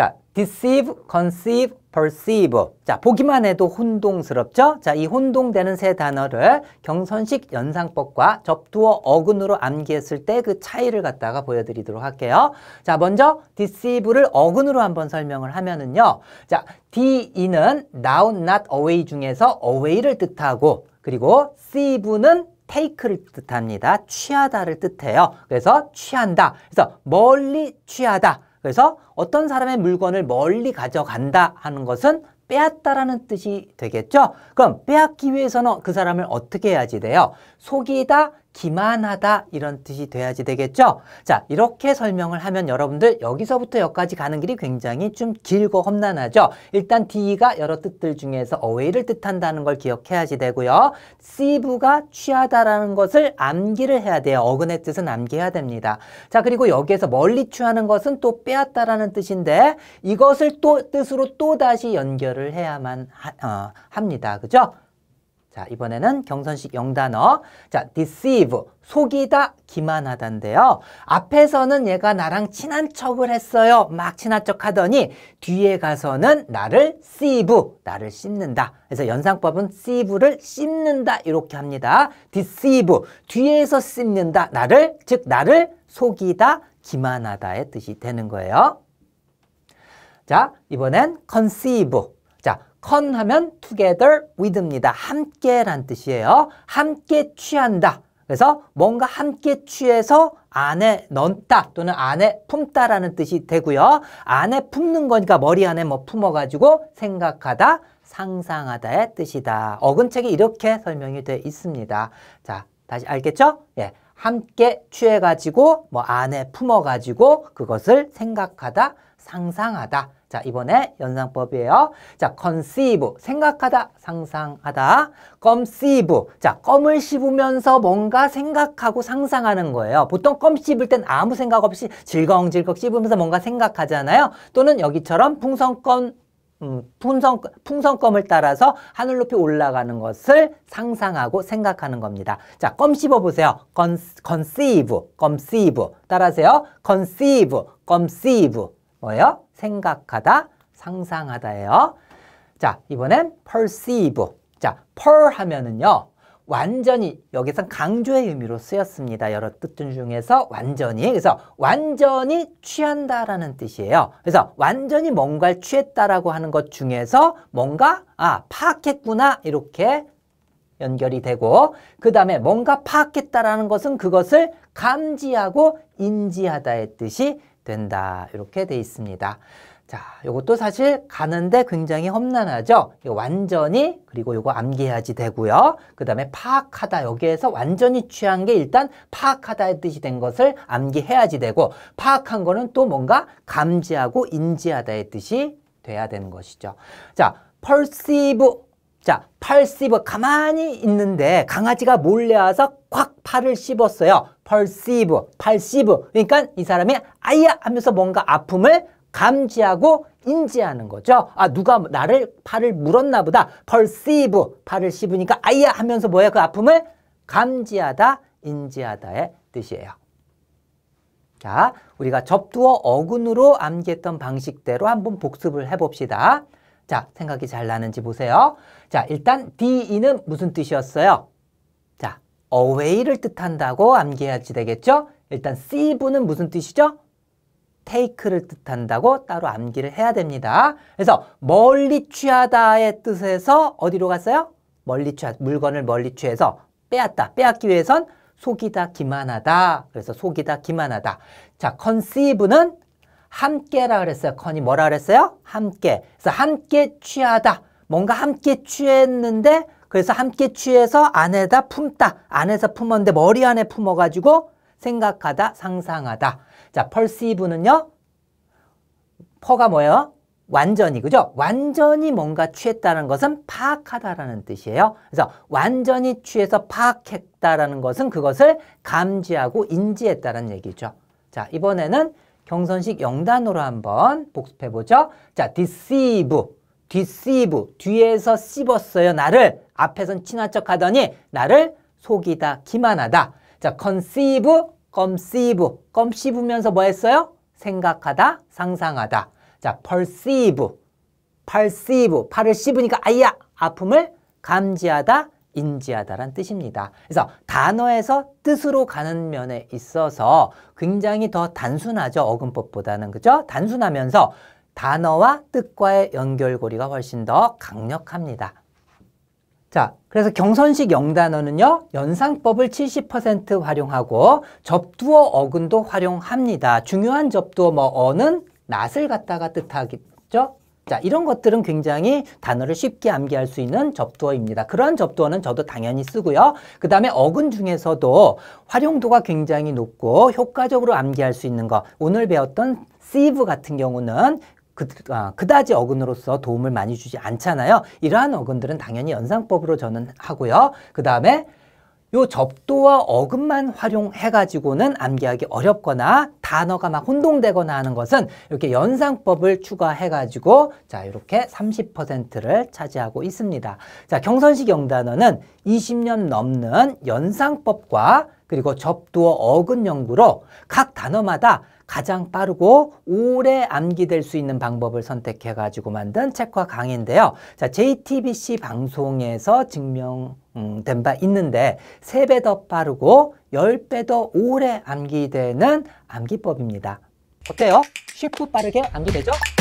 자, deceive, conceive, perceive. 자, 보기만 해도 혼동스럽죠? 자, 이 혼동되는 세 단어를 경선식 연상법과 접두어 어근으로 암기했을 때 그 차이를 갖다가 보여드리도록 할게요. 자, 먼저 deceive를 어근으로 한번 설명을 하면은요. 자, de는 noun, not, away 중에서 away를 뜻하고 그리고 c e e 는 테이크를 뜻합니다. 취하다를 뜻해요. 그래서 취한다. 그래서 멀리 취하다. 그래서 어떤 사람의 물건을 멀리 가져간다 하는 것은 빼앗다라는 뜻이 되겠죠? 그럼 빼앗기 위해서는 그 사람을 어떻게 해야지 돼요? 속이다, 기만하다 이런 뜻이 돼야지 되겠죠? 자, 이렇게 설명을 하면 여러분들 여기서부터 여기까지 가는 길이 굉장히 좀 길고 험난하죠? 일단 D가 여러 뜻들 중에서 away를 뜻한다는 걸 기억해야지 되고요. C부가 취하다라는 것을 암기를 해야 돼요. 어근의 뜻은 암기해야 됩니다. 자, 그리고 여기에서 멀리 취하는 것은 또 빼앗다라는 뜻인데 이것을 또 뜻으로 또다시 연결을 해야만 하, 어, 합니다. 그죠? 자, 이번에는 경선식 영단어. 자, deceive, 속이다, 기만하다인데요. 앞에서는 얘가 나랑 친한 척을 했어요. 막 친한 척 하더니 뒤에 가서는 나를 sieve, 나를 씹는다. 그래서 연상법은 sieve를 씹는다 이렇게 합니다. deceive, 뒤에서 씹는다, 나를, 즉 나를 속이다, 기만하다의 뜻이 되는 거예요. 자, 이번엔 conceive, c 하면 together with입니다. 함께란 뜻이에요. 함께 취한다. 그래서 뭔가 함께 취해서 안에 넣다 또는 안에 품다라는 뜻이 되고요. 안에 품는 거니까 머리 안에 뭐 품어가지고 생각하다, 상상하다의 뜻이다. 어근책이 이렇게 설명이 돼 있습니다. 자, 다시 알겠죠? 예. 함께 취해가지고 뭐 안에 품어가지고 그것을 생각하다, 상상하다. 자, 이번에 연상법이에요. 자, conceive, 생각하다, 상상하다. conceive, 자, 껌을 씹으면서 뭔가 생각하고 상상하는 거예요. 보통 껌 씹을 땐 아무 생각 없이 질겅질겅 씹으면서 뭔가 생각하잖아요. 또는 여기처럼 풍선껌 음, 풍선, 풍선껌을 따라서 하늘 높이 올라가는 것을 상상하고 생각하는 겁니다. 자, 껌 씹어보세요. con, conceive, conceive. 따라하세요. conceive, conceive. 뭐예요? 생각하다, 상상하다예요. 자, 이번엔 perceive. 자, per 하면은요. 완전히 여기선 강조의 의미로 쓰였습니다. 여러 뜻 중에서 완전히 그래서 완전히 취한다라는 뜻이에요. 그래서 완전히 뭔가를 취했다라고 하는 것 중에서 뭔가 아 파악했구나 이렇게 연결이 되고 그 다음에 뭔가 파악했다라는 것은 그것을 감지하고 인지하다의 뜻이 된다. 이렇게 돼 있습니다. 자, 이것도 사실 가는데 굉장히 험난하죠. 이거 완전히 그리고 이거 암기해야지 되고요. 그 다음에 파악하다 여기에서 완전히 취한 게 일단 파악하다의 뜻이 된 것을 암기해야지 되고 파악한 거는 또 뭔가 감지하고 인지하다의 뜻이 돼야 되는 것이죠. 자, perceive 자, 팔0 가만히 있는데 강아지가 몰래 와서 콱 팔을 씹었어요. perceive, perceive. 그러니까 이 사람이 아이야 하면서 뭔가 아픔을 감지하고 인지하는 거죠. 아 누가 나를 팔을 물었나 보다. perceive, 팔을 씹으니까 아이야 하면서 뭐야그 아픔을 감지하다, 인지하다의 뜻이에요. 자, 우리가 접두어 어근으로 암기했던 방식대로 한번 복습을 해봅시다. 자, 생각이 잘 나는지 보세요. 자, 일단 DE는 무슨 뜻이었어요? away를 뜻한다고 암기해야지 되겠죠? 일단 cve는 무슨 뜻이죠? take를 뜻한다고 따로 암기를 해야 됩니다. 그래서 멀리 취하다의 뜻에서 어디로 갔어요? 멀리 취하, 물건을 멀리 취해서 빼앗다, 빼앗기 위해선 속이다, 기만하다. 그래서 속이다, 기만하다. 자, conceive는 함께라 그랬어요. 컨이 뭐라 그랬어요? 함께. 그래서 함께 취하다. 뭔가 함께 취했는데 그래서 함께 취해서 안에다 품다. 안에서 품었는데 머리 안에 품어가지고 생각하다, 상상하다. 자, perceive는요. 퍼가 뭐예요? 완전히, 그죠? 완전히 뭔가 취했다는 것은 파악하다라는 뜻이에요. 그래서 완전히 취해서 파악했다라는 것은 그것을 감지하고 인지했다는 얘기죠. 자, 이번에는 경선식 영단으로 한번 복습해보죠. 자, deceive. deceive, 뒤에서 씹었어요. 나를 앞에선 친한 척 하더니 나를 속이다, 기만하다. 자, conceive, conceive, 껌 씹으면서 뭐 했어요? 생각하다, 상상하다. 자, perceive, perceive, 팔을 씹으니까 아야 아픔을 감지하다, 인지하다란 뜻입니다. 그래서 단어에서 뜻으로 가는 면에 있어서 굉장히 더 단순하죠. 어근법보다는 그죠? 단순하면서 단어와 뜻과의 연결고리가 훨씬 더 강력합니다. 자, 그래서 경선식 영단어는요, 연상법을 70% 활용하고 접두어 어근도 활용합니다. 중요한 접두어 뭐 어는 낫을 갖다가 뜻하겠죠? 자, 이런 것들은 굉장히 단어를 쉽게 암기할 수 있는 접두어입니다. 그런 접두어는 저도 당연히 쓰고요. 그 다음에 어근 중에서도 활용도가 굉장히 높고 효과적으로 암기할 수 있는 거 오늘 배웠던 sieve 같은 경우는 그, 아, 그다지 어근으로서 도움을 많이 주지 않잖아요. 이러한 어근들은 당연히 연상법으로 저는 하고요. 그 다음에 요 접도와 어근만 활용해가지고는 암기하기 어렵거나 단어가 막 혼동되거나 하는 것은 이렇게 연상법을 추가해가지고 자 이렇게 30%를 차지하고 있습니다. 자 경선식 영단어는 20년 넘는 연상법과 그리고 접도어 어근 연구로 각 단어마다 가장 빠르고 오래 암기될 수 있는 방법을 선택해 가지고 만든 책과 강의인데요. 자, JTBC 방송에서 증명 음, 된 바 있는데 세 배 더 빠르고 열 배 더 오래 암기되는 암기법입니다. 어때요? 쉽고 빠르게 암기되죠?